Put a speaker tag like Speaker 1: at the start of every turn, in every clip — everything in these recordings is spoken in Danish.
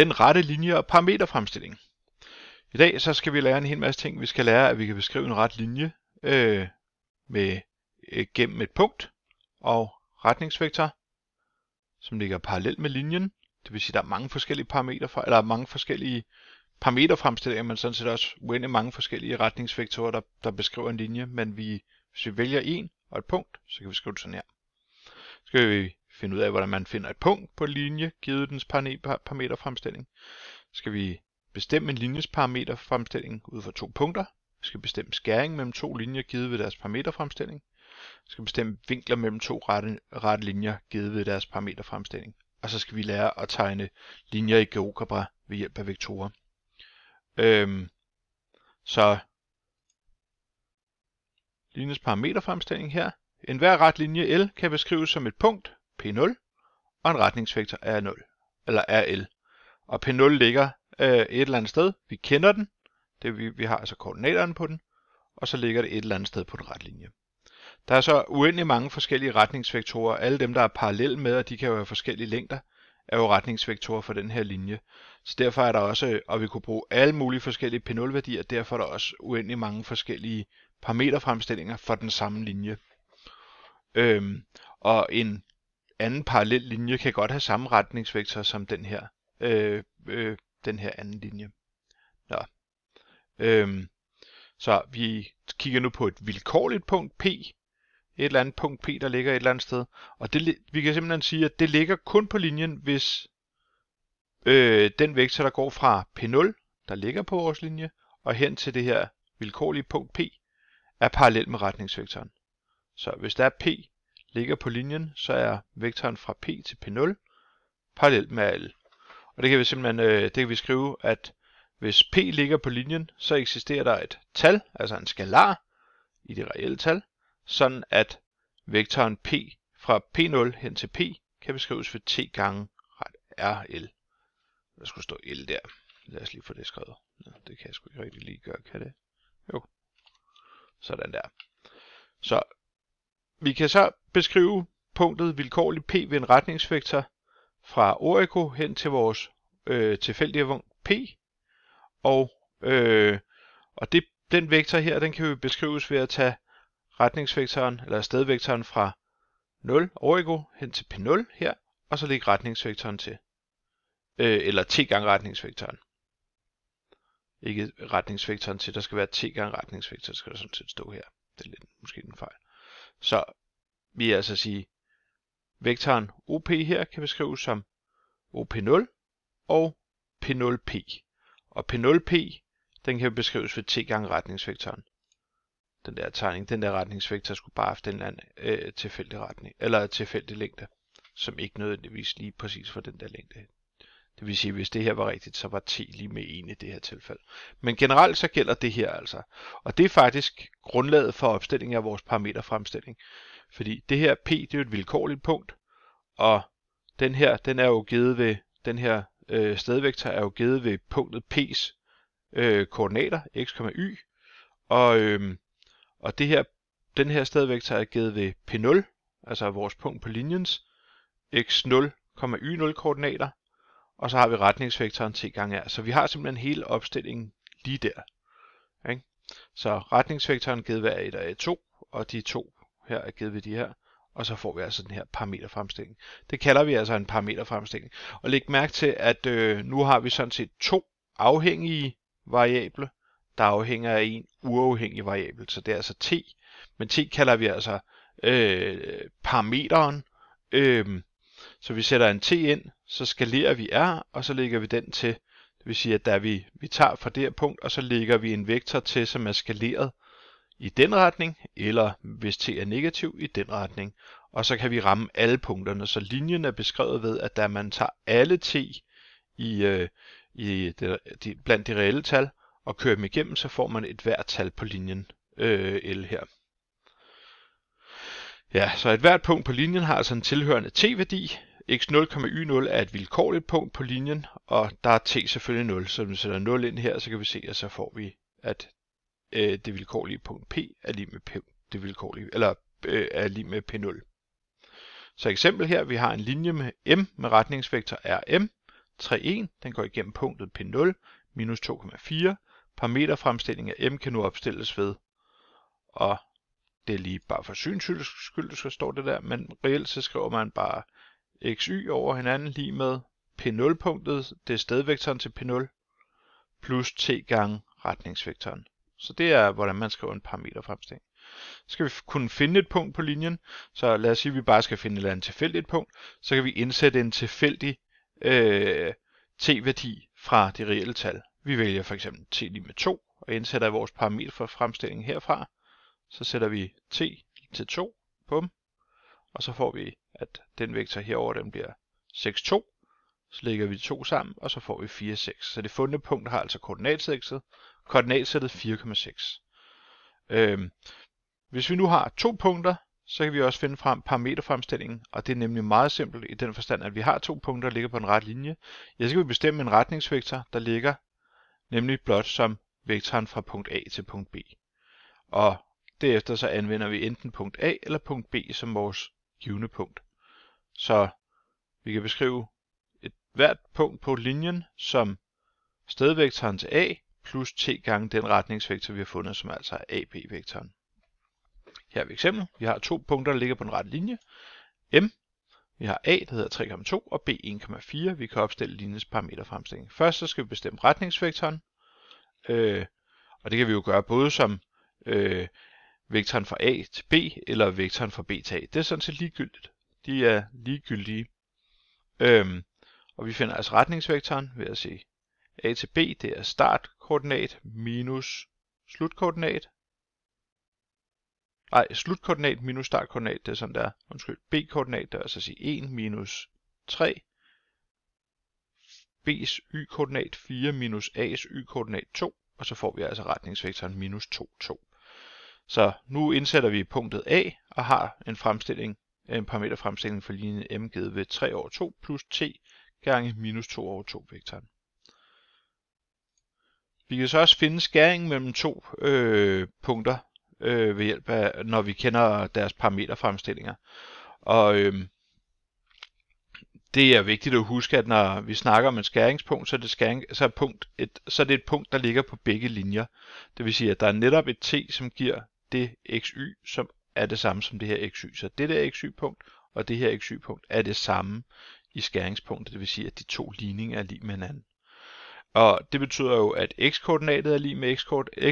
Speaker 1: den rette linje og parameterfremstilling. I dag så skal vi lære en hel masse ting. Vi skal lære, at vi kan beskrive en ret linje øh, med øh, gennem et punkt og retningsvektor, som ligger parallelt med linjen. Det vil sige, at der er mange forskellige parametre, eller mange forskellige parameterfremstillinger, men sådan set også uendelig mange forskellige retningsvektorer, der, der beskriver en linje. Men vi, hvis vi vælger en og et punkt, så kan vi skrive det sådan her. Så skal vi finde ud af, hvordan man finder et punkt på linje, givet dens parameterfremstilling. Så skal vi bestemme en linjes parameterfremstilling ud fra to punkter. Vi skal bestemme skæring mellem to linjer, givet ved deres parameterfremstilling. Vi skal bestemme vinkler mellem to rette, rette linjer, givet ved deres parameterfremstilling. Og så skal vi lære at tegne linjer i GeoGebra ved hjælp af vektorer. Øhm, så linjes parameterfremstilling her. En hver ret linje L kan beskrives som et punkt, P0, og en retningsvektor er 0, eller RL. Og P0 ligger øh, et eller andet sted, vi kender den, det vi, vi har altså koordinaterne på den, og så ligger det et eller andet sted på den ret linje. Der er så uendelig mange forskellige retningsvektorer. Alle dem, der er parallel med, og de kan jo have forskellige længder, er jo retningsvektorer for den her linje. Så derfor er der også, og vi kunne bruge alle mulige forskellige P0-værdier, derfor er der også uendelig mange forskellige parameterfremstillinger for den samme linje. Øhm, og en anden parallel linje kan godt have samme retningsvektor som den her, øh, øh, den her anden linje. Nå. Øhm, så vi kigger nu på et vilkårligt punkt P, et eller andet punkt P, der ligger et eller andet sted. Og det, vi kan simpelthen sige, at det ligger kun på linjen, hvis øh, den vektor, der går fra P0, der ligger på vores linje, og hen til det her vilkårlige punkt P, er parallel med retningsvektoren. Så hvis der er P ligger på linjen, så er vektoren fra p til p0 parallelt med al. Og det kan vi simpelthen øh, det kan vi skrive, at hvis p ligger på linjen, så eksisterer der et tal, altså en skalar, i det reelle tal, sådan at vektoren p fra p0 hen til p kan beskrives ved t gange rl. Der skulle stå l der. Lad os lige få det skrevet. Nå, det kan jeg sgu ikke rigtig lige gøre, kan det? Jo. Sådan der. Så vi kan så beskrive punktet vilkårligt p ved en retningsvektor fra Orico hen til vores øh, tilfældige punkt p. Og, øh, og det, den vektor her, den kan vi beskrives ved at tage retningsvektoren, eller stedvektoren fra 0 Orico hen til p0 her, og så lægge retningsvektoren til. Øh, eller t gange retningsvektoren. Ikke retningsvektoren til, der skal være t gange retningsvektoren, skal der sådan set stå her. Det er lidt, måske en fejl. Så vi er altså sige, vektoren OP her kan beskrives som OP0 og P0P. Og P0P, den kan beskrives ved t gange retningsvektoren. Den der tegning, den der retningsvektor skulle bare have den eller anden øh, tilfældig retning, eller tilfældig længde, som ikke nødvendigvis lige præcis var den der længde. Det vil sige, at hvis det her var rigtigt, så var t lige med 1 i det her tilfælde. Men generelt så gælder det her altså. Og det er faktisk grundlaget for opstillingen af vores parameterfremstilling. Fordi det her p, det er et vilkårligt punkt, og den her, den er jo givet ved, den her øh, stedvektor er jo givet ved punktet p's øh, koordinater, x, y, og, øh, og det her, den her stedvektor er givet ved p0, altså vores punkt på linjens, x0, y0 koordinater, og så har vi retningsvektoren t gange r. Så vi har simpelthen hele opstillingen lige der. Ikke? Så retningsvektoren givet ved A1 og A2, og de to her er givet ved de her, og så får vi altså den her parameterfremstilling. Det kalder vi altså en parameterfremstilling. Og læg mærke til, at øh, nu har vi sådan set to afhængige variable, der afhænger af en uafhængig variabel, så det er altså t. Men t kalder vi altså øh, parameteren, øh, så vi sætter en t ind, så skalerer vi r, og så lægger vi den til. Det vil sige, at der vi, vi tager fra det her punkt, og så lægger vi en vektor til, som er skaleret i den retning, eller hvis t er negativ, i den retning. Og så kan vi ramme alle punkterne, så linjen er beskrevet ved, at da man tager alle t i, øh, i det, de, blandt de reelle tal, og kører dem igennem, så får man et hvert tal på linjen øh, L her. Ja, så et hvert punkt på linjen har altså en tilhørende t-værdi, x y 0 er et vilkårligt punkt på linjen, og der er t selvfølgelig 0, så vi sætter 0 ind her, så kan vi se, at så får vi, at øh, det vilkårlige punkt P er lige med P, det vilkårlige, eller øh, er lige med P0. Så eksempel her, vi har en linje med M med retningsvektor RM, 3,1, den går igennem punktet P0, minus 2,4. Parameterfremstilling af M kan nu opstilles ved, og det er lige bare for syns skyld, så står det der, men reelt så skriver man bare xy over hinanden lig med p0-punktet, det er stedvektoren til p0, plus t gange retningsvektoren. Så det er, hvordan man skriver en parameterfremstilling. Så skal vi kunne finde et punkt på linjen, så lad os sige, at vi bare skal finde et eller andet tilfældigt punkt, så kan vi indsætte en tilfældig øh, t-værdi fra det reelle tal. Vi vælger for eksempel t lige med 2 og indsætter vores parameterfremstilling herfra. Så sætter vi t til 2 på dem, og så får vi at den vektor herover den bliver 6, 2. Så lægger vi 2 to sammen, og så får vi 4, 6. Så det fundne punkt har altså koordinatsættet, koordinatsættet 4,6. Øhm, hvis vi nu har to punkter, så kan vi også finde frem parameterfremstillingen, og det er nemlig meget simpelt i den forstand, at vi har to punkter, der ligger på en ret linje. Jeg skal vi bestemme en retningsvektor, der ligger nemlig blot som vektoren fra punkt A til punkt B. Og derefter så anvender vi enten punkt A eller punkt B som vores givende punkt. Så vi kan beskrive et hvert punkt på linjen som stedvektoren til A plus t gange den retningsvektor, vi har fundet, som altså er AB-vektoren. Her er vi eksempel. Vi har to punkter, der ligger på den rette linje. M. Vi har A, der hedder 3,2, og B 1,4. Vi kan opstille linjens parameterfremstilling. Først så skal vi bestemme retningsvektoren. Øh, og det kan vi jo gøre både som øh, vektoren fra A til B, eller vektoren fra B til A. Det er sådan set ligegyldigt de er ligegyldige. Øhm, og vi finder altså retningsvektoren ved at se a til b, det er startkoordinat minus slutkoordinat. Nej, slutkoordinat minus startkoordinat, det er sådan der. Undskyld, b-koordinat, det er altså sige 1 minus 3. b's y-koordinat 4 minus a's y-koordinat 2, og så får vi altså retningsvektoren minus 2, 2. Så nu indsætter vi punktet A og har en fremstilling en parameterfremstilling for linjen m givet ved 3 over 2 plus t gange minus 2 over 2 vektoren. Vi kan så også finde skæringen mellem to øh, punkter øh, ved hjælp af, når vi kender deres parameterfremstillinger. Og øh, det er vigtigt at huske, at når vi snakker om et skæringspunkt, så er det, skæring, så er punkt et, så er det et punkt, der ligger på begge linjer. Det vil sige, at der er netop et t, som giver det xy, som er det samme som det her xy. Så det der xy-punkt og det her xy-punkt er det samme i skæringspunktet, det vil sige, at de to ligninger er lige med hinanden. Og det betyder jo, at x-koordinatet er lige med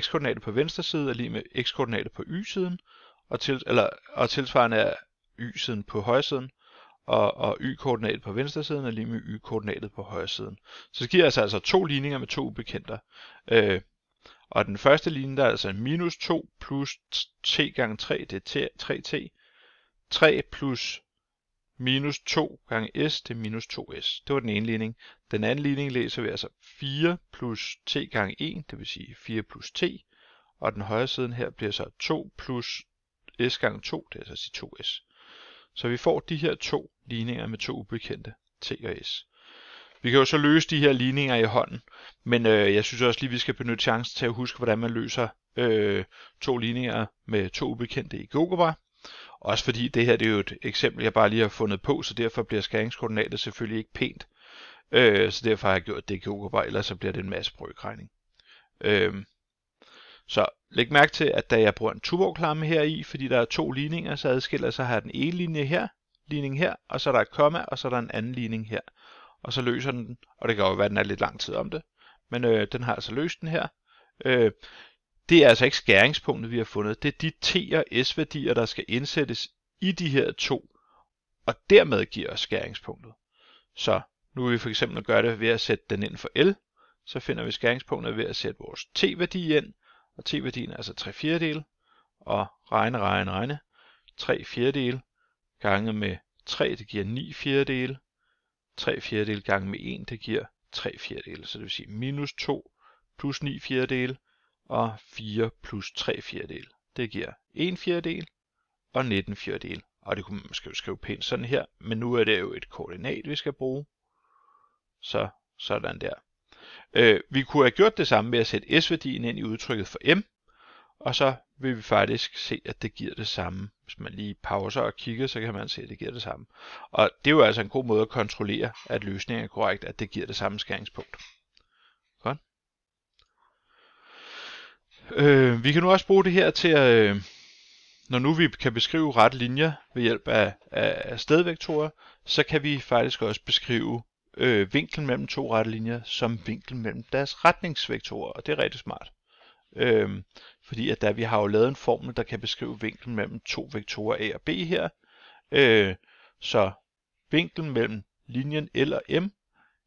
Speaker 1: x-koordinatet på venstre side er lige med x-koordinatet på y-siden, og, til, eller, og tilsvarende er y-siden på højre siden, og, og y-koordinatet på venstre siden er lige med y-koordinatet på højre siden. Så det giver altså, altså to ligninger med to ubekendte. Øh, og den første linje, der er altså minus 2 plus t gange 3, det er 3t. 3 plus minus 2 gange s, det er minus 2s. Det var den ene ligning. Den anden ligning læser vi altså 4 plus t gange 1, det vil sige 4 plus t. Og den højre side her bliver så 2 plus s gange 2, det er altså 2s. Så vi får de her to ligninger med to ubekendte, t og s. Vi kan jo så løse de her ligninger i hånden, men øh, jeg synes også lige, vi skal benytte chancen til at huske, hvordan man løser øh, to ligninger med to ubekendte i GoGoBar. Også fordi det her det er jo et eksempel, jeg bare lige har fundet på, så derfor bliver skæringskoordinatet selvfølgelig ikke pænt. Øh, så derfor har jeg gjort det i GoGoBar, ellers så bliver det en masse brøkregning. Øh, så læg mærke til, at da jeg bruger en tuborklamme her i, fordi der er to ligninger, så adskiller sig har den ene linje her, ligning her, og så er der et komma, og så er der en anden ligning her og så løser den og det kan jo være, at den er lidt lang tid om det, men øh, den har altså løst den her. Øh, det er altså ikke skæringspunktet, vi har fundet, det er de t- og s-værdier, der skal indsættes i de her to, og dermed giver os skæringspunktet. Så nu vil vi for eksempel gøre det ved at sætte den ind for L, så finder vi skæringspunktet ved at sætte vores t-værdi ind, og t-værdien er altså 3 fjerdedel, og regne, regne, regne, 3 fjerdedel gange med 3, det giver 9 fjerdedel, 3 fjerdedel gange med 1, det giver 3 fjerdedel. Så det vil sige minus 2 plus 9 fjerdedel og 4 plus 3 fjerdedel. Det giver 1 fjerdedel og 19 fjerdedel. Og det kunne man måske skrive pænt sådan her, men nu er det jo et koordinat, vi skal bruge. Så sådan der. Øh, vi kunne have gjort det samme ved at sætte s-værdien ind i udtrykket for m, og så vil vi faktisk se, at det giver det samme. Hvis man lige pauser og kigger, så kan man se, at det giver det samme. Og det er jo altså en god måde at kontrollere, at løsningen er korrekt, at det giver det samme skæringspunkt. Godt. Øh, vi kan nu også bruge det her til at, øh, når nu vi kan beskrive rette linjer ved hjælp af, af, stedvektorer, så kan vi faktisk også beskrive øh, vinklen mellem to rette linjer som vinklen mellem deres retningsvektorer, og det er rigtig smart. Øh, fordi at der, vi har jo lavet en formel, der kan beskrive vinklen mellem to vektorer A og B her. Øh, så vinklen mellem linjen L og M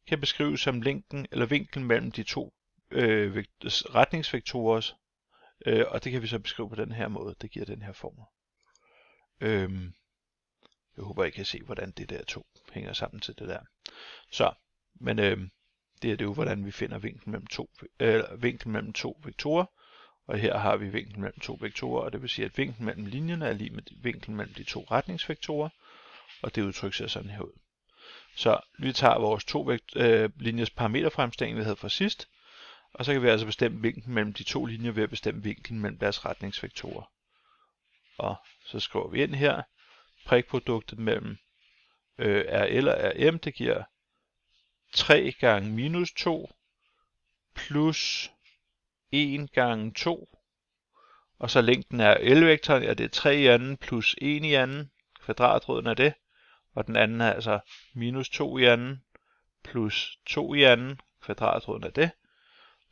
Speaker 1: kan beskrives som længden eller vinklen mellem de to øh, retningsvektorer. Øh, og det kan vi så beskrive på den her måde. Det giver den her formel. Øh, jeg håber, I kan se, hvordan det der to hænger sammen til det der. Så, men øh, det er det jo, hvordan vi finder vinklen mellem to, øh, vinklen mellem to vektorer og her har vi vinklen mellem to vektorer, og det vil sige, at vinklen mellem linjerne er lige med vinklen mellem de to retningsvektorer, og det udtryk ser sådan her ud. Så vi tager vores to vekt, øh, linjers parameterfremstilling, vi havde fra sidst, og så kan vi altså bestemme vinklen mellem de to linjer ved at bestemme vinklen mellem deres retningsvektorer. Og så skriver vi ind her, prikproduktet mellem øh, RL og RM, det giver 3 gange minus 2 plus 1 gange 2, og så længden er L-vektoren, ja det er 3 i anden plus 1 i anden, kvadratroden er det, og den anden er altså minus 2 i anden plus 2 i anden, kvadratroden er det,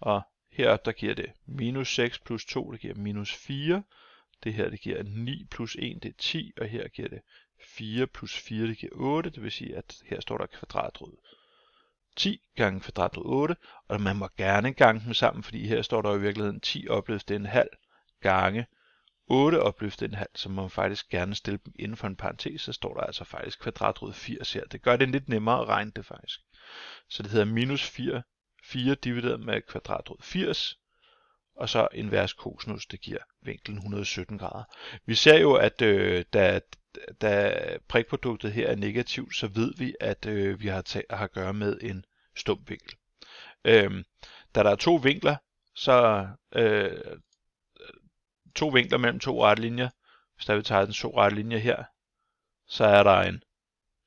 Speaker 1: og her der giver det minus 6 plus 2, det giver minus 4, det her det giver 9 plus 1, det er 10, og her giver det 4 plus 4, det giver 8, det vil sige, at her står der kvadratrod. 10 gange kvadrat 8, og man må gerne gange dem sammen, fordi her står der i virkeligheden 10 opløftet en halv gange 8 opløftet en halv, så må man faktisk gerne stille dem inden for en parentes, så står der altså faktisk kvadratrod 80 her. Det gør det lidt nemmere at regne det faktisk. Så det hedder minus 4, 4 divideret med kvadratrod 80, og så invers cosinus, det giver vinklen 117 grader. Vi ser jo, at øh, da da prikproduktet her er negativt, så ved vi, at øh, vi har, ta- har at gøre med en stum vinkel. Øhm, da der er to vinkler, så øh, to vinkler mellem to rette linjer, hvis der vi tager den to rette linjer her, så er der en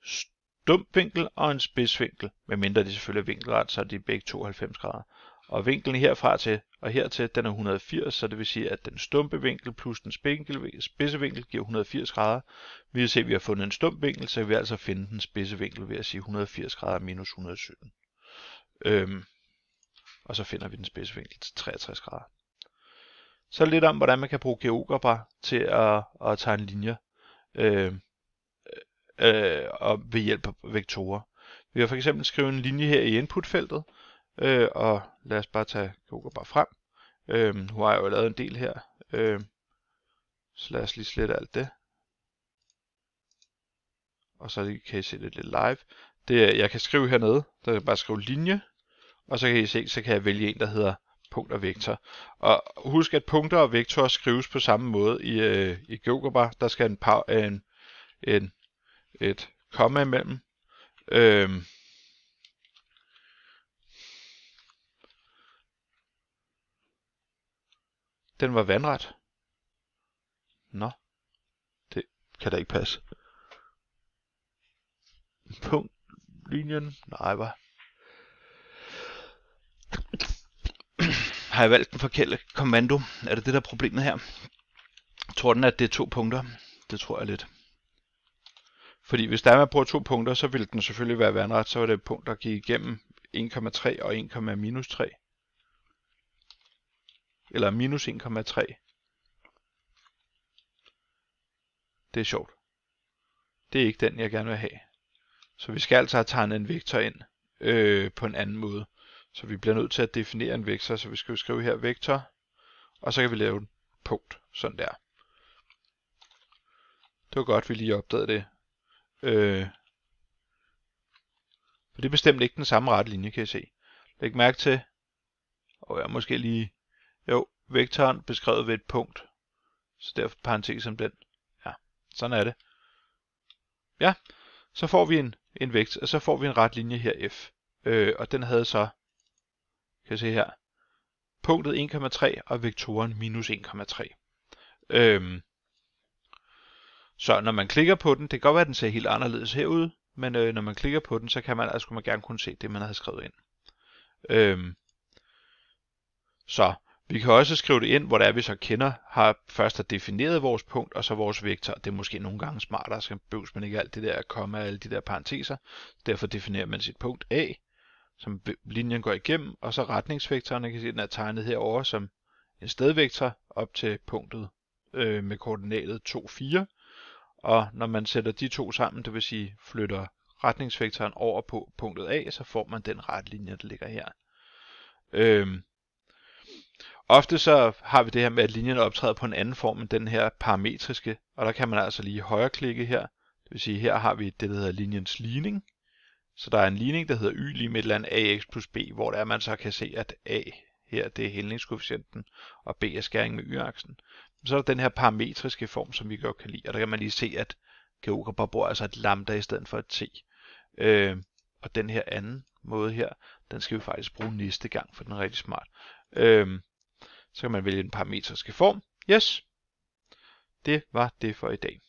Speaker 1: stum vinkel og en spidsvinkel, medmindre de selvfølgelig er vinkelret, så er de begge 92 grader. Og vinklen herfra til og hertil, den er 180, så det vil sige, at den stumpe vinkel plus den spidse vinkel giver 180 grader. Vi vil se, at vi har fundet en stump vinkel, så vi vil altså finde den spidse vinkel ved at sige 180 grader minus 117. Øhm, og så finder vi den spidse vinkel til 63 grader. Så lidt om, hvordan man kan bruge GeoGebra til at, at tegne linjer øhm, øh, øh, og ved hjælp af vektorer. Vi har for eksempel skrive en linje her i inputfeltet, Øh, og lad os bare tage Coco bare frem. Øh, nu har jeg jo lavet en del her. Øh, så lad os lige slette alt det. Og så kan I se det lidt live. Det, jeg kan skrive hernede, der kan jeg bare skrive linje. Og så kan I se, så kan jeg vælge en, der hedder punkt og vektor. Og husk, at punkter og vektorer skrives på samme måde i, øh, i GeoGebra. Der skal en, par, en, en et komma imellem. Øh, Den var vandret. Nå, det kan da ikke passe. Punkt linjen. Nej, var. Har jeg valgt den forkerte kommando? Er det det, der er problemet her? Tror den, at det er to punkter? Det tror jeg lidt. Fordi hvis der er man bruger to punkter, så vil den selvfølgelig være vandret, så er det et punkt, der gik igennem 1,3 og 1, minus 3 eller minus 1,3. Det er sjovt. Det er ikke den, jeg gerne vil have. Så vi skal altså have tegnet en vektor ind øh, på en anden måde. Så vi bliver nødt til at definere en vektor, så vi skal jo skrive her vektor, og så kan vi lave en punkt, sådan der. Det var godt, vi lige opdagede det. Øh, for det er bestemt ikke den samme rette linje, kan jeg se. Læg mærke til, og jeg måske lige jo, vektoren beskrevet ved et punkt. Så derfor parentes om den. Ja, sådan er det. Ja, så får vi en, en vægt, og så får vi en ret linje her f. Øh, og den havde så, kan jeg se her, punktet 1,3 og vektoren minus 1,3. Øh, så når man klikker på den, det kan godt være, at den ser helt anderledes herude, men øh, når man klikker på den, så kan man, altså, man gerne kunne se det, man havde skrevet ind. Øh, så vi kan også skrive det ind, hvor det er, vi så kender, har først har defineret vores punkt, og så vores vektor. Det er måske nogle gange smartere, så behøves man ikke alt det der komma alle de der parenteser. Derfor definerer man sit punkt A, som linjen går igennem, og så retningsvektoren, jeg kan se, den er tegnet herover som en stedvektor op til punktet øh, med koordinatet 2, 4. Og når man sætter de to sammen, det vil sige flytter retningsvektoren over på punktet A, så får man den retlinje, der ligger her. Øh, Ofte så har vi det her med, at linjerne optræder på en anden form end den her parametriske, og der kan man altså lige højreklikke her. Det vil sige, her har vi det, der hedder linjens ligning. Så der er en ligning, der hedder y lige med et eller andet ax plus b, hvor der man så kan se, at a her det er hældningskoefficienten, og b er skæring med y-aksen. Så er der den her parametriske form, som vi godt kan lide, og der kan man lige se, at geografer bruger altså et lambda i stedet for et t. Øh, og den her anden måde her, den skal vi faktisk bruge næste gang, for den er rigtig smart. Øhm, så kan man vælge den parametriske form. Yes, det var det for i dag.